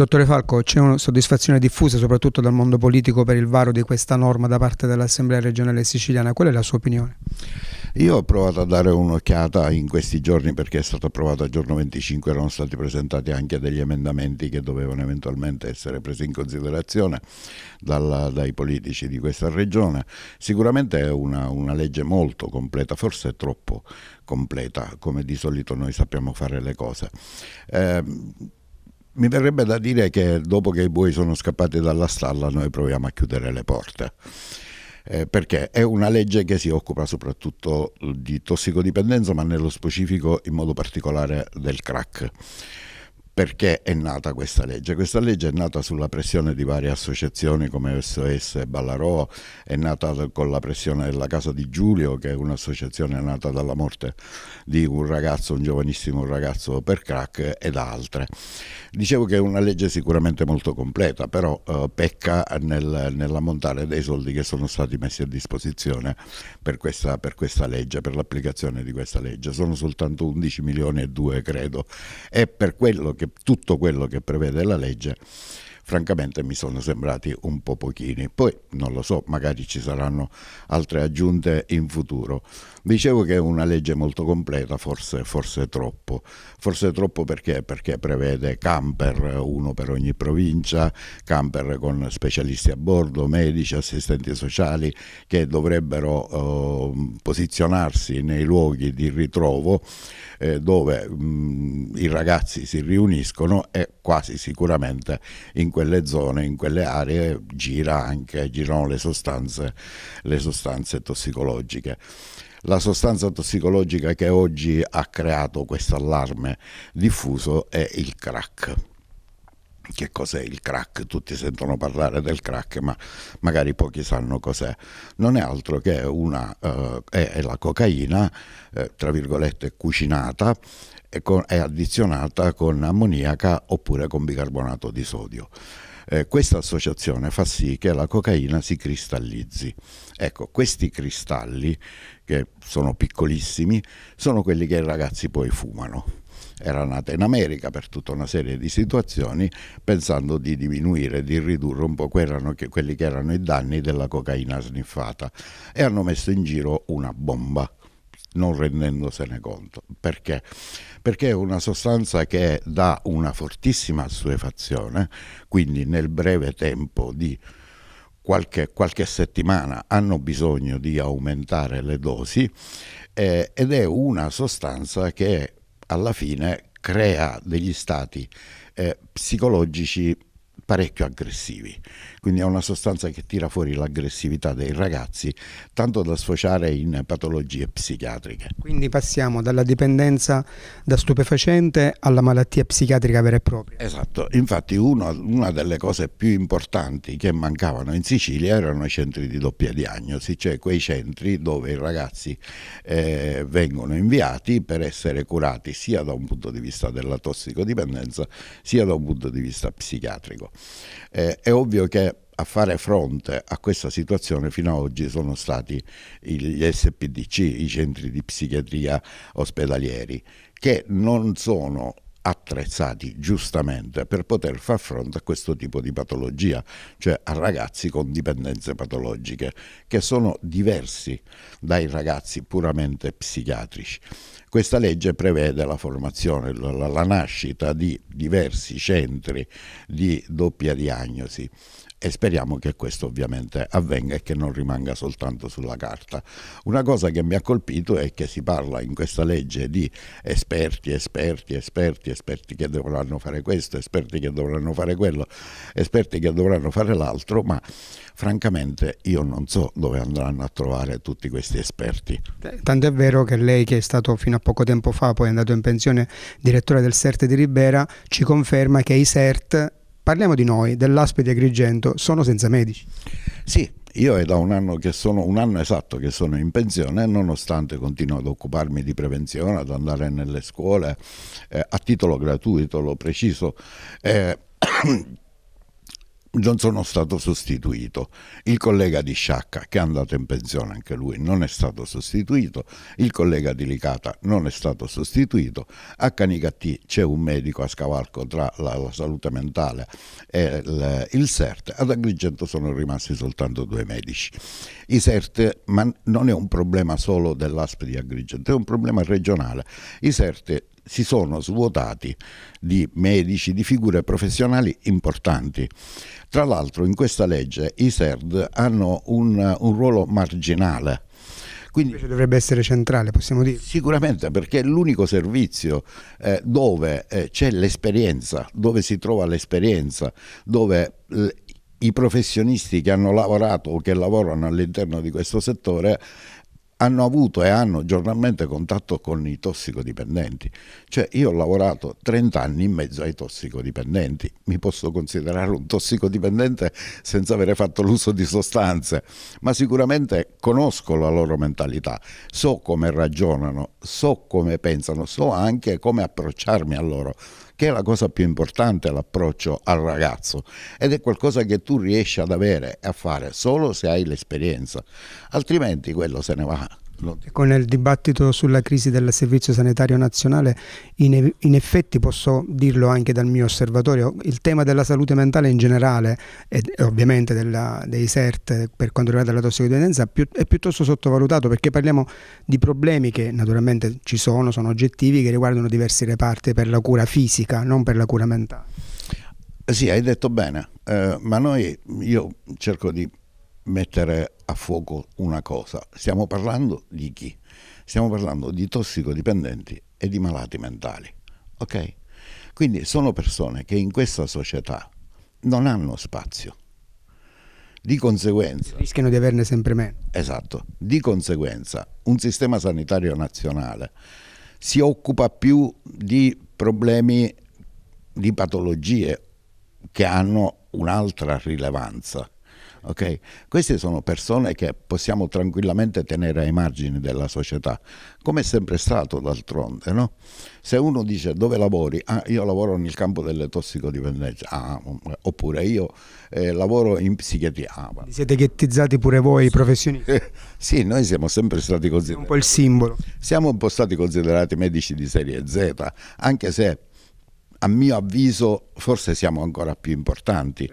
Dottore Falco, c'è una soddisfazione diffusa soprattutto dal mondo politico per il varo di questa norma da parte dell'Assemblea regionale siciliana, qual è la sua opinione? Io ho provato a dare un'occhiata in questi giorni perché è stato approvato il giorno 25, erano stati presentati anche degli emendamenti che dovevano eventualmente essere presi in considerazione dalla, dai politici di questa regione. Sicuramente è una, una legge molto completa, forse troppo completa, come di solito noi sappiamo fare le cose. Eh, mi verrebbe da dire che dopo che i buoi sono scappati dalla stalla noi proviamo a chiudere le porte. Eh, perché è una legge che si occupa soprattutto di tossicodipendenza, ma nello specifico in modo particolare del crack perché è nata questa legge? Questa legge è nata sulla pressione di varie associazioni come SOS e Ballarò, è nata con la pressione della Casa di Giulio, che è un'associazione nata dalla morte di un ragazzo, un giovanissimo ragazzo per crack ed altre. Dicevo che è una legge sicuramente molto completa, però eh, pecca nel, nell'ammontare dei soldi che sono stati messi a disposizione per questa, per questa legge, per l'applicazione di questa legge. Sono soltanto 11 milioni e 2 credo. E per quello che che, tutto quello che prevede la legge francamente mi sono sembrati un po' pochini. Poi non lo so, magari ci saranno altre aggiunte in futuro. Dicevo che è una legge molto completa, forse, forse troppo. Forse troppo perché? Perché prevede camper, uno per ogni provincia, camper con specialisti a bordo, medici, assistenti sociali che dovrebbero eh, posizionarsi nei luoghi di ritrovo eh, dove mh, mm, i ragazzi si riuniscono e quasi sicuramente in quelle zone, in quelle aree gira anche, girano le sostanze, le sostanze tossicologiche la sostanza tossicologica che oggi ha creato questo allarme diffuso è il crack che cos'è il crack, tutti sentono parlare del crack ma magari pochi sanno cos'è, non è altro che una, eh, è la cocaina, eh, tra virgolette, cucinata e con, è addizionata con ammoniaca oppure con bicarbonato di sodio. Eh, questa associazione fa sì che la cocaina si cristallizzi. Ecco, questi cristalli, che sono piccolissimi, sono quelli che i ragazzi poi fumano era nata in America per tutta una serie di situazioni, pensando di diminuire, di ridurre un po' quelli che erano i danni della cocaina sniffata e hanno messo in giro una bomba non rendendosene conto. Perché? Perché è una sostanza che dà una fortissima assuefazione, quindi nel breve tempo di qualche, qualche settimana hanno bisogno di aumentare le dosi eh, ed è una sostanza che alla fine crea degli stati eh, psicologici parecchio aggressivi, quindi è una sostanza che tira fuori l'aggressività dei ragazzi, tanto da sfociare in patologie psichiatriche. Quindi passiamo dalla dipendenza da stupefacente alla malattia psichiatrica vera e propria. Esatto, infatti uno, una delle cose più importanti che mancavano in Sicilia erano i centri di doppia diagnosi, cioè quei centri dove i ragazzi eh, vengono inviati per essere curati sia da un punto di vista della tossicodipendenza sia da un punto di vista psichiatrico. Eh, è ovvio che a fare fronte a questa situazione fino ad oggi sono stati gli SPDC, i centri di psichiatria ospedalieri, che non sono attrezzati giustamente per poter far fronte a questo tipo di patologia, cioè a ragazzi con dipendenze patologiche che sono diversi dai ragazzi puramente psichiatrici. Questa legge prevede la formazione, la, la nascita di diversi centri di doppia diagnosi e speriamo che questo ovviamente avvenga e che non rimanga soltanto sulla carta. Una cosa che mi ha colpito è che si parla in questa legge di esperti, esperti, esperti, esperti che dovranno fare questo, esperti che dovranno fare quello, esperti che dovranno fare l'altro, ma francamente io non so dove andranno a trovare tutti questi esperti. Tanto è vero che lei che è stato fino a poco tempo fa, poi è andato in pensione direttore del CERT di Ribera, ci conferma che i CERT Parliamo di noi, dell'Aspe di Agrigento, sono senza medici. Sì, io è da un anno, sono, un anno esatto che sono in pensione, nonostante continuo ad occuparmi di prevenzione, ad andare nelle scuole eh, a titolo gratuito, lo preciso. Eh, non sono stato sostituito. Il collega di Sciacca, che è andato in pensione anche lui, non è stato sostituito. Il collega di Licata non è stato sostituito. A Canicattì c'è un medico a scavalco tra la, la salute mentale e il, il, CERT. Ad Agrigento sono rimasti soltanto due medici. I CERT, ma non è un problema solo dell'ASP di Agrigento, è un problema regionale. I CERT si sono svuotati di medici, di figure professionali importanti. Tra l'altro in questa legge i SERD hanno un, un ruolo marginale. Quindi, Invece dovrebbe essere centrale, possiamo dire. Sicuramente, perché è l'unico servizio eh, dove eh, c'è l'esperienza, dove si trova l'esperienza, dove i professionisti che hanno lavorato o che lavorano all'interno di questo settore hanno avuto e hanno giornalmente contatto con i tossicodipendenti. Cioè io ho lavorato 30 anni in mezzo ai tossicodipendenti, mi posso considerare un tossicodipendente senza avere fatto l'uso di sostanze, ma sicuramente conosco la loro mentalità, so come ragionano, so come pensano, so anche come approcciarmi a loro che è la cosa più importante l'approccio al ragazzo ed è qualcosa che tu riesci ad avere e a fare solo se hai l'esperienza, altrimenti quello se ne va. Con il dibattito sulla crisi del Servizio Sanitario Nazionale, in, in, effetti posso dirlo anche dal mio osservatorio, il tema della salute mentale in generale e, e ovviamente della, dei CERT per quanto riguarda la tossicodipendenza più, è piuttosto sottovalutato perché parliamo di problemi che naturalmente ci sono, sono oggettivi, che riguardano diversi reparti per la cura fisica, non per la cura mentale. Eh sì, hai detto bene, eh, ma noi, io cerco di mettere a fuoco una cosa. Stiamo parlando di chi? Stiamo parlando di tossicodipendenti e di malati mentali. Ok? Quindi sono persone che in questa società non hanno spazio. Di conseguenza... Rischiano di averne sempre meno. Esatto. Di conseguenza un sistema sanitario nazionale si occupa più di problemi di patologie che hanno un'altra rilevanza ok? Queste sono persone che possiamo tranquillamente tenere ai margini della società, come è sempre stato d'altronde. No? Se uno dice dove lavori, ah, io lavoro nel campo delle tossicodipendenze, ah, mm, oppure io eh, lavoro in psichiatria. Ah, Siete ghettizzati pure voi i professionisti? sì, noi siamo sempre stati considerati. Un po' il simbolo. Siamo un po' stati considerati medici di serie Z, anche se a mio avviso forse siamo ancora più importanti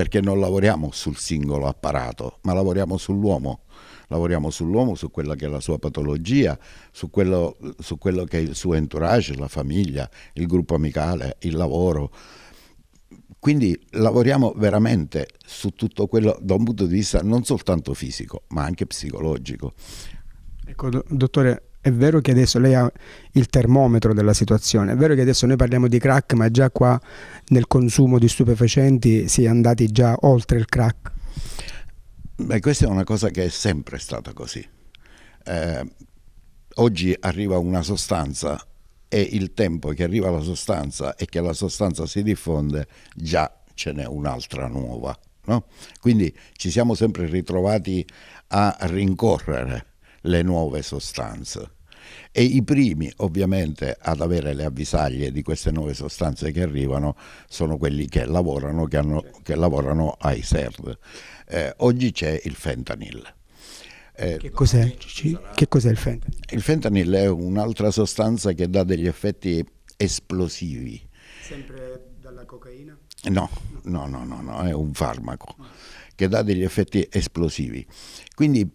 perché non lavoriamo sul singolo apparato, ma lavoriamo sull'uomo. Lavoriamo sull'uomo, su quella che è la sua patologia, su quello, su quello che è il suo entourage, la famiglia, il gruppo amicale, il lavoro. Quindi lavoriamo veramente su tutto quello da un punto di vista non soltanto fisico, ma anche psicologico. Ecco, dottore, è vero che adesso lei ha il termometro della situazione, è vero che adesso noi parliamo di crack, ma già qua nel consumo di stupefacenti si è andati già oltre il crack. Beh, questa è una cosa che è sempre stata così. Eh, oggi arriva una sostanza e il tempo che arriva la sostanza e che la sostanza si diffonde, già ce n'è un'altra nuova. No? Quindi ci siamo sempre ritrovati a rincorrere le nuove sostanze. E i primi ovviamente ad avere le avvisaglie di queste nuove sostanze che arrivano sono quelli che lavorano, che hanno, che lavorano ai SERD. Eh, oggi c'è il fentanyl. Eh, che, cos'è? che cos'è il fentanyl? Il fentanyl è un'altra sostanza che dà degli effetti esplosivi. Sempre dalla cocaina? No, no, no, no, no, è un farmaco che dà degli effetti esplosivi. Quindi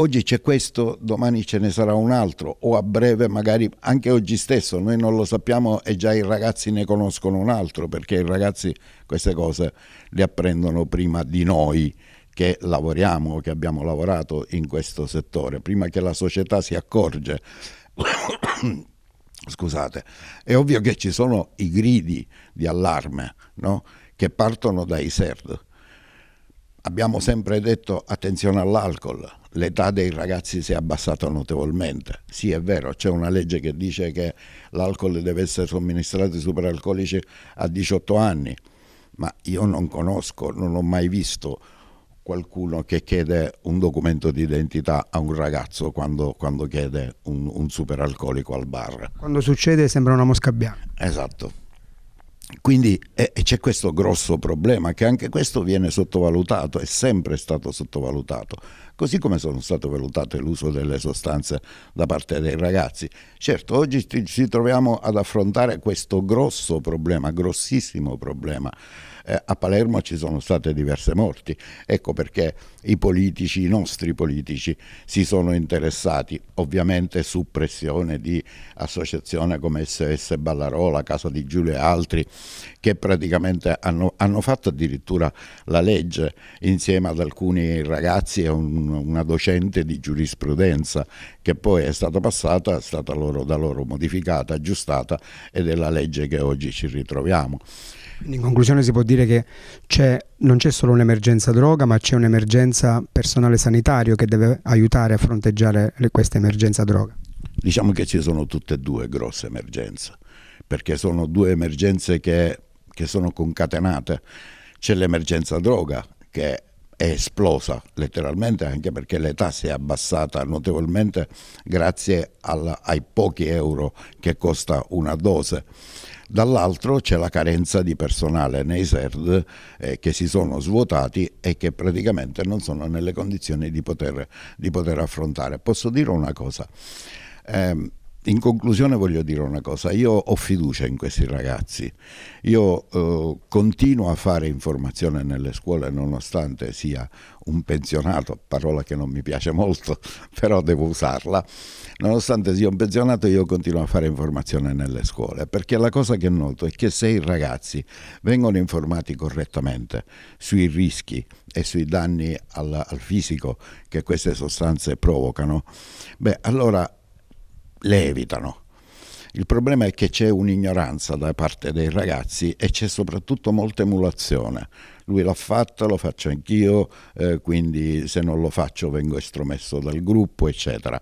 Oggi c'è questo, domani ce ne sarà un altro o a breve magari anche oggi stesso, noi non lo sappiamo e già i ragazzi ne conoscono un altro perché i ragazzi queste cose le apprendono prima di noi che lavoriamo, che abbiamo lavorato in questo settore, prima che la società si accorge. Scusate, è ovvio che ci sono i gridi di allarme no? che partono dai SERD. Abbiamo sempre detto attenzione all'alcol, l'età dei ragazzi si è abbassata notevolmente. Sì, è vero, c'è una legge che dice che l'alcol deve essere somministrato ai superalcolici a 18 anni, ma io non conosco, non ho mai visto qualcuno che chiede un documento di identità a un ragazzo quando, quando chiede un, un superalcolico al bar. Quando succede sembra una mosca bianca. Esatto. Quindi eh, c'è questo grosso problema che anche questo viene sottovalutato, è sempre stato sottovalutato, così come sono state valutate l'uso delle sostanze da parte dei ragazzi. Certo, oggi ci troviamo ad affrontare questo grosso problema, grossissimo problema eh, a Palermo ci sono state diverse morti, ecco perché i politici, i nostri politici si sono interessati, ovviamente su pressione di associazioni come SS Ballarola, Casa di Giulio e altri, che praticamente hanno, hanno fatto addirittura la legge insieme ad alcuni ragazzi e un, una docente di giurisprudenza che poi è stata passata, è stata loro, da loro modificata, aggiustata ed è la legge che oggi ci ritroviamo in conclusione si può dire che c'è, non c'è solo un'emergenza droga, ma c'è un'emergenza personale sanitario che deve aiutare a fronteggiare le, questa emergenza droga. Diciamo che ci sono tutte e due grosse emergenze, perché sono due emergenze che, che sono concatenate. C'è l'emergenza droga che è esplosa letteralmente anche perché l'età si è abbassata notevolmente grazie alla, ai pochi euro che costa una dose dall'altro c'è la carenza di personale nei SERD eh, che si sono svuotati e che praticamente non sono nelle condizioni di poter, di poter affrontare. Posso dire una cosa? Eh, in conclusione voglio dire una cosa, io ho fiducia in questi ragazzi, io eh, continuo a fare informazione nelle scuole nonostante sia un pensionato, parola che non mi piace molto, però devo usarla, nonostante sia un pensionato io continuo a fare informazione nelle scuole, perché la cosa che noto è che se i ragazzi vengono informati correttamente sui rischi e sui danni al, al fisico che queste sostanze provocano, beh allora le evitano. Il problema è che c'è un'ignoranza da parte dei ragazzi e c'è soprattutto molta emulazione. Lui l'ha fatta, lo faccio anch'io, eh, quindi se non lo faccio vengo estromesso dal gruppo, eccetera.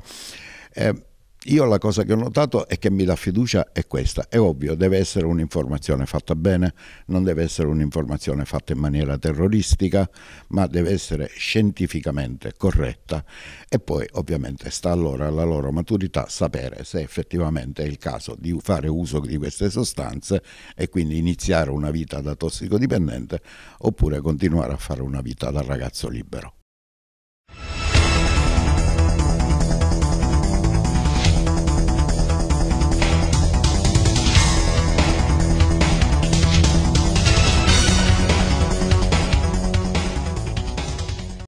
Eh, io la cosa che ho notato e che mi dà fiducia è questa, è ovvio, deve essere un'informazione fatta bene, non deve essere un'informazione fatta in maniera terroristica, ma deve essere scientificamente corretta e poi ovviamente sta allora alla loro maturità sapere se effettivamente è il caso di fare uso di queste sostanze e quindi iniziare una vita da tossicodipendente oppure continuare a fare una vita da ragazzo libero.